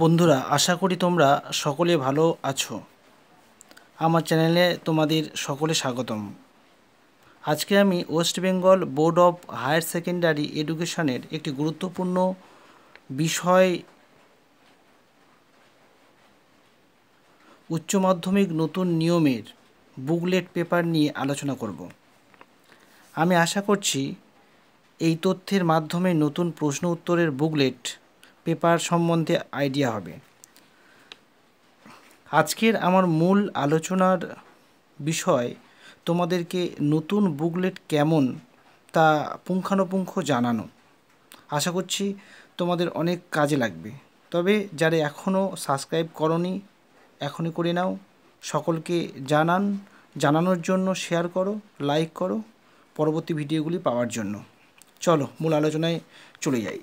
বন্ধুরা আশা করি তোমরা সকলে ভালো আছো আমার চ্যানেলে তোমাদের সকলে স্বাগতম আজকে আমি West Bengal board of higher secondary এডুকেশনের একটি গুরুত্বপূর্ণ বিষয় উচ্চ মাধ্যমিক নতুন নিয়মের বুকলেট পেপার নিয়ে আলোচনা করব আমি আশা করছি এই তথ্যের মাধ্যমে নতুন প্রশ্ন উত্তরের বুকলেট পেপার সম্বন্ধে আইডিয়া হবে আজকের আমার মূল আলোচনার বিষয় তোমাদেরকে নতুন বুকলেট কেমন তা পুঙ্খানুপুঙ্খ জানানো আশা করছি তোমাদের অনেক কাজে লাগবে তবে যারা এখনও সাবস্ক্রাইব করনি এখনই করে নাও সকলকে জানান জানানোর জন্য শেয়ার করো লাইক করো পরবর্তী ভিডিওগুলি পাওয়ার জন্য চলো মূল আলোচনায় চলে যাই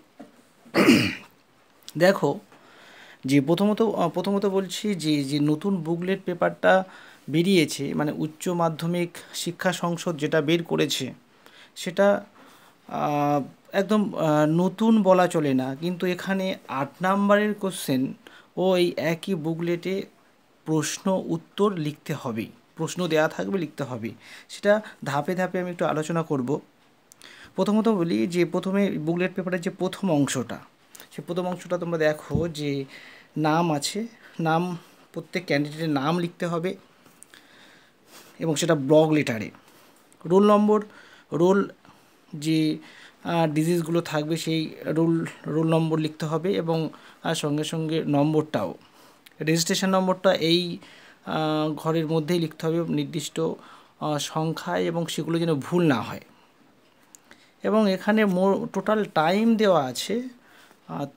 দেখো যে প্রথমত প্রথমত বলছি যে যে নতুন বুকলেট পেপারটা বেরিয়েছে মানে উচ্চ মাধ্যমিক শিক্ষা সংসদ যেটা বের করেছে সেটা একদম নতুন বলা চলে না কিন্তু এখানে আট নাম্বারের কোশ্চেন ও এই একই বুকলেটে প্রশ্ন উত্তর লিখতে হবে প্রশ্ন দেয়া থাকবে লিখতে হবে সেটা ধাপে ধাপে আমি একটু আলোচনা করব প্রথমত বলি যে প্রথমে বুকলেট পেপারের যে প্রথম অংশটা সে প্রথম অংশটা তোমরা দেখো যে নাম আছে নাম প্রত্যেক ক্যান্ডিডেটের নাম লিখতে হবে এবং সেটা ব্লক লেটারে রোল নম্বর রোল যে ডিজিজগুলো থাকবে সেই রোল রোল নম্বর লিখতে হবে এবং সঙ্গে সঙ্গে নম্বরটাও রেজিস্ট্রেশন নম্বরটা এই ঘরের মধ্যেই লিখতে হবে নির্দিষ্ট সংখ্যায় এবং সেগুলো যেন ভুল না হয় এবং এখানে টোটাল টাইম দেওয়া আছে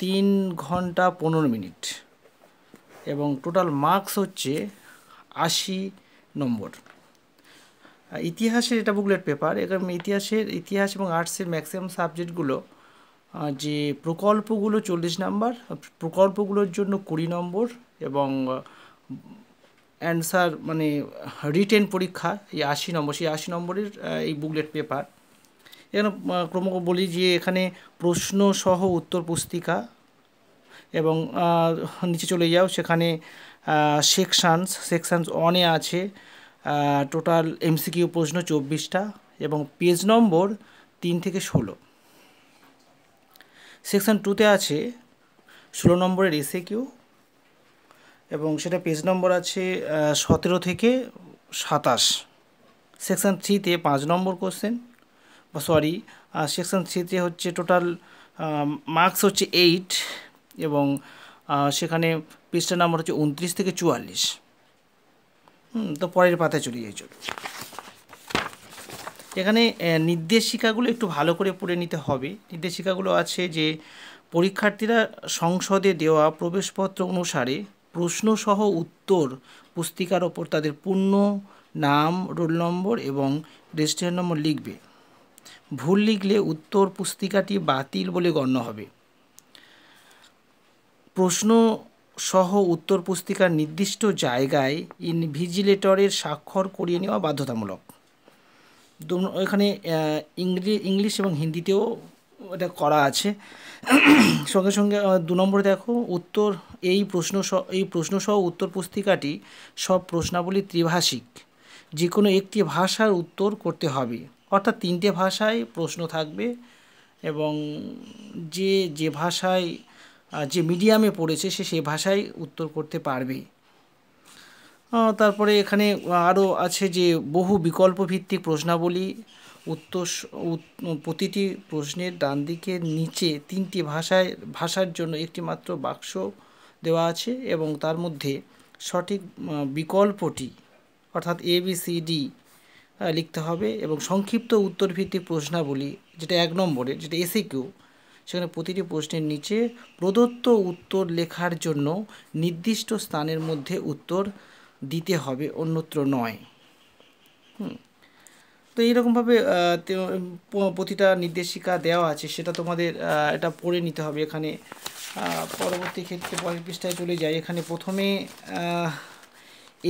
তিন ঘন্টা পনেরো মিনিট এবং টোটাল মার্কস হচ্ছে আশি নম্বর ইতিহাসের এটা বুকলেট পেপার এরকম ইতিহাসের ইতিহাস এবং আর্টসের ম্যাক্সিমাম সাবজেক্টগুলো যে প্রকল্পগুলো চল্লিশ নম্বর প্রকল্পগুলোর জন্য কুড়ি নম্বর এবং অ্যান্সার মানে রিটেন পরীক্ষা এই আশি নম্বর সেই আশি নম্বরের এই বুকলেট পেপার এখানে ক্রম বলি যে এখানে প্রশ্ন সহ উত্তর পুস্তিকা এবং নিচে চলে যাও সেখানে সেকশানস সেকশানস অনে আছে টোটাল এমসিকিউ প্রশ্ন চব্বিশটা এবং পেজ নম্বর তিন থেকে ষোলো সেকশান টুতে আছে ষোলো নম্বরের এসে কিউ এবং সেটা পেজ নম্বর আছে সতেরো থেকে সাতাশ সেকশান থ্রিতে পাঁচ নম্বর কোশ্চেন সরি সেকশন থ্রিতে হচ্ছে টোটাল মার্কস হচ্ছে এইট এবং সেখানে পৃষ্ঠা নাম্বার হচ্ছে উনত্রিশ থেকে চুয়াল্লিশ হুম তো পরের পাতায় চলে যাই চলো এখানে নির্দেশিকাগুলো একটু ভালো করে পড়ে নিতে হবে নির্দেশিকাগুলো আছে যে পরীক্ষার্থীরা সংসদে দেওয়া প্রবেশপত্র অনুসারে প্রশ্নসহ উত্তর পুস্তিকার ওপর তাদের পূর্ণ নাম রোল নম্বর এবং রেজিস্ট্রেশন নম্বর লিখবে ভুল লিখলে উত্তর পুস্তিকাটি বাতিল বলে গণ্য হবে প্রশ্ন সহ উত্তর পুস্তিকার নির্দিষ্ট জায়গায় ইনভিজিলেটরের স্বাক্ষর করিয়ে নেওয়া বাধ্যতামূলক এখানে ইংলিশ এবং হিন্দিতেও এটা করা আছে সঙ্গে সঙ্গে দু নম্বরে দেখো উত্তর এই প্রশ্ন এই প্রশ্নসহ উত্তর পুস্তিকাটি সব প্রশ্নাবলী ত্রিভাষিক যে কোনো একটি ভাষার উত্তর করতে হবে অর্থাৎ তিনটে ভাষায় প্রশ্ন থাকবে এবং যে যে ভাষায় যে মিডিয়ামে পড়েছে সে সে ভাষায় উত্তর করতে পারবে তারপরে এখানে আরও আছে যে বহু বিকল্প ভিত্তিক প্রশ্নাবলী উত্তর প্রতিটি প্রশ্নের ডান দিকে নিচে তিনটি ভাষায় ভাষার জন্য একটি মাত্র বাক্স দেওয়া আছে এবং তার মধ্যে সঠিক বিকল্পটি অর্থাৎ এ বি সি ডি হ্যাঁ, লিখতে হবে এবং সংক্ষিপ্ত উত্তরভিত্তিক প্রশ্নাবলী যেটা এক নম্বরে যেটা এসে কিউ সেখানে প্রতিটি প্রশ্নের নিচে প্রদত্ত উত্তর লেখার জন্য নির্দিষ্ট স্থানের মধ্যে উত্তর দিতে হবে অন্যত্র নয় হুম তো এইরকমভাবে প্রতিটা নির্দেশিকা দেওয়া আছে সেটা তোমাদের এটা পড়ে নিতে হবে এখানে পরবর্তী ক্ষেত্রে পরের পৃষ্ঠায় চলে যায় এখানে প্রথমে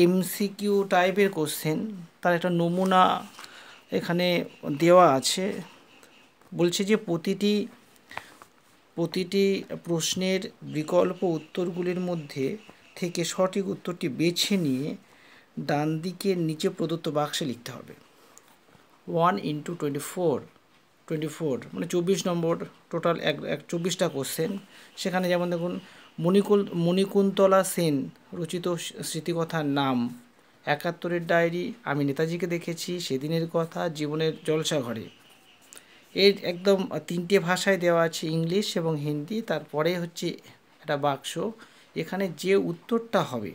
এমসিকিউ টাইপের কোশ্চেন তার একটা নমুনা এখানে দেওয়া আছে বলছে যে প্রতিটি প্রতিটি প্রশ্নের বিকল্প উত্তরগুলির মধ্যে থেকে সঠিক উত্তরটি বেছে নিয়ে ডান দিকের নিচে প্রদত্ত বাক্সে লিখতে হবে one into twenty four twenty four মানে চব্বিশ নম্বর টোটাল এক এক চব্বিশটা কোশ্চেন সেখানে যেমন দেখুন মণিকুল মণিকুন্তলা সেন রচিত স্মৃতিকথার নাম একাত্তরের ডায়েরি আমি নেতাজিকে দেখেছি সেদিনের কথা জীবনের জলসাঘরে এর একদম তিনটে ভাষায় দেওয়া আছে ইংলিশ এবং হিন্দি তারপরে হচ্ছে একটা বাক্স এখানে যে উত্তরটা হবে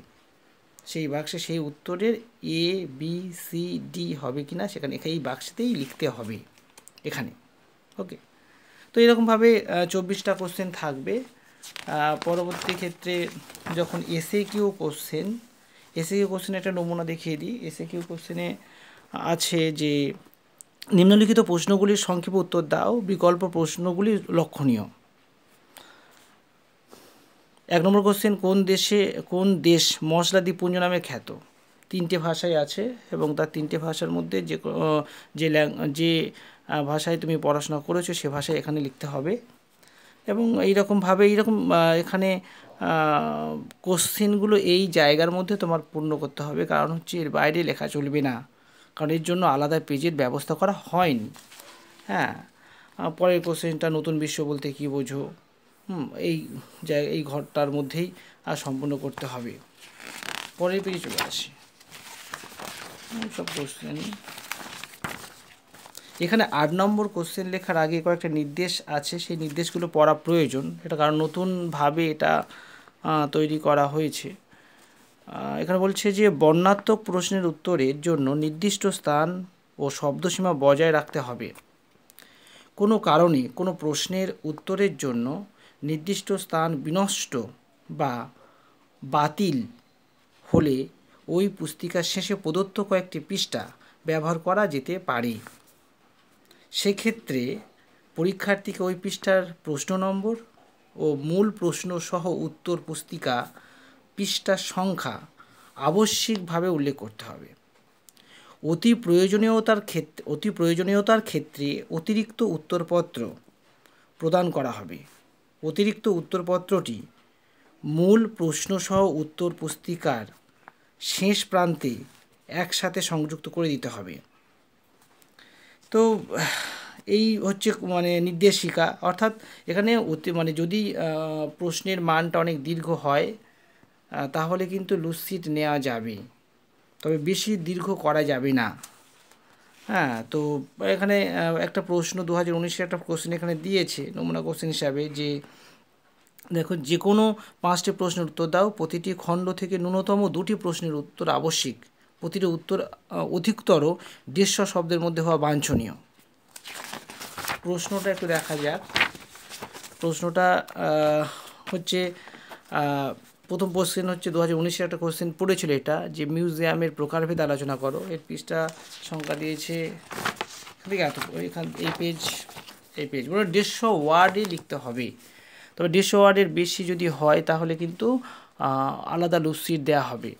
সেই বাক্সে সেই উত্তরের এ বি সি ডি হবে কি না সেখানে এই বাক্সেতেই লিখতে হবে এখানে ওকে তো এরকমভাবে চব্বিশটা কোশ্চেন থাকবে পরবর্তী ক্ষেত্রে যখন SA Q question SA Q কোশ্চেনে একটা নমুনা দেখিয়ে দিই এসএ কিউ কোশ্চেনে আছে যে নিম্নলিখিত প্রশ্নগুলির সংক্ষেপে উত্তর দাও বিকল্প প্রশ্নগুলি লক্ষণীয় এক নম্বর কোশ্চেন কোন দেশে কোন দেশ মশলা দ্বীপপুঞ্জ নামে খ্যাত তিনটে ভাষায় আছে এবং তার তিনটে ভাষার মধ্যে যে যে যে ভাষায় তুমি পড়াশোনা করেছো সে ভাষায় এখানে লিখতে হবে এবং এইরকমভাবে এইরকম এখানে কোশ্চেনগুলো এই জায়গার মধ্যে তোমার পূর্ণ করতে হবে কারণ হচ্ছে এর বাইরে লেখা চলবে না কারণ এর জন্য আলাদা পেজের ব্যবস্থা করা হয়নি হ্যাঁ পরের কোশ্চেনটা নতুন বিশ্ব বলতে কী বোঝো হুম এই জায়গা এই ঘরটার মধ্যেই আর সম্পূর্ণ করতে হবে পরের পেজে চলে আসি সব কোশ্চেন এখানে আট নম্বর কোশ্চেন লেখার আগে কয়েকটা নির্দেশ আছে সেই নির্দেশগুলো পড়া প্রয়োজন এটা কারণ নতুনভাবে এটা তৈরি করা হয়েছে এখানে বলছে যে বর্ণাত্মক প্রশ্নের উত্তরের জন্য নির্দিষ্ট স্থান ও শব্দসীমা বজায় রাখতে হবে কোনো কারণে কোনো প্রশ্নের উত্তরের জন্য নির্দিষ্ট স্থান বিনষ্ট বা বাতিল হলে ওই পুস্তিকার শেষে প্রদত্ত কয়েকটি পৃষ্ঠা ব্যবহার করা যেতে পারে সেক্ষেত্রে পরীক্ষার্থীকে ওই পৃষ্ঠার প্রশ্ন নম্বর ও মূল প্রশ্ন সহ উত্তর পুস্তিকা পৃষ্ঠার সংখ্যা আবশ্যিকভাবে উল্লেখ করতে হবে অতি প্রয়োজনীয়তার ক্ষেত্রে অতি প্রয়োজনীয়তার ক্ষেত্রে অতিরিক্ত উত্তরপত্র প্রদান করা হবে অতিরিক্ত উত্তরপত্রটি মূল প্রশ্নসহ উত্তর পুস্তিকার শেষ প্রান্তে একসাথে সংযুক্ত করে দিতে হবে তো এই হচ্ছে মানে নির্দেশিকা অর্থাৎ এখানে অতি মানে যদি প্রশ্নের মানটা অনেক দীর্ঘ হয় তাহলে কিন্তু লুসিট নেওয়া যাবে তবে বেশি দীর্ঘ করা যাবে না হ্যাঁ তো এখানে একটা প্রশ্ন দু হাজার একটা কোশ্চেন এখানে দিয়েছে নমুনা কোশ্চেন হিসাবে যে দেখো যে কোনো পাঁচটি প্রশ্নের উত্তর দাও প্রতিটি খণ্ড থেকে ন্যূনতম দুটি প্রশ্নের উত্তর আবশ্যিক প্রতিটি উত্তর অধিকতর দৃশ্য শব্দের মধ্যে হওয়া বাঞ্ছনীয় প্রশ্নটা একটু দেখা যাক প্রশ্নটা হচ্ছে প্রথম কোশ্চেন হচ্ছে দু হাজার উনিশের একটা কোশ্চেন পড়েছিল এটা যে মিউজিয়ামের প্রকারভেদ আলোচনা করো এর পিসটা সংখ্যা দিয়েছে ঠিক আছে এখান এই পেজ এই পেজ মানে দেড়শো ওয়ার্ডে লিখতে হবে তবে দেড়শো ওয়ার্ডের বেশি যদি হয় তাহলে কিন্তু আলাদা লুসিট দেয়া হবে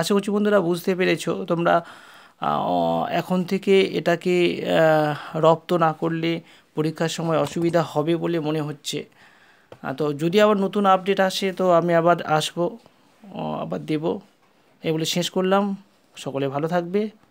আশা করছি বন্ধুরা বুঝতে পেরেছো তোমরা এখন থেকে এটাকে রপ্ত না করলে পরীক্ষার সময় অসুবিধা হবে বলে মনে হচ্ছে তো যদি আবার নতুন আপডেট আসে তো আমি আবার আসবো আবার দেব এগুলো শেষ করলাম সকলে ভালো থাকবে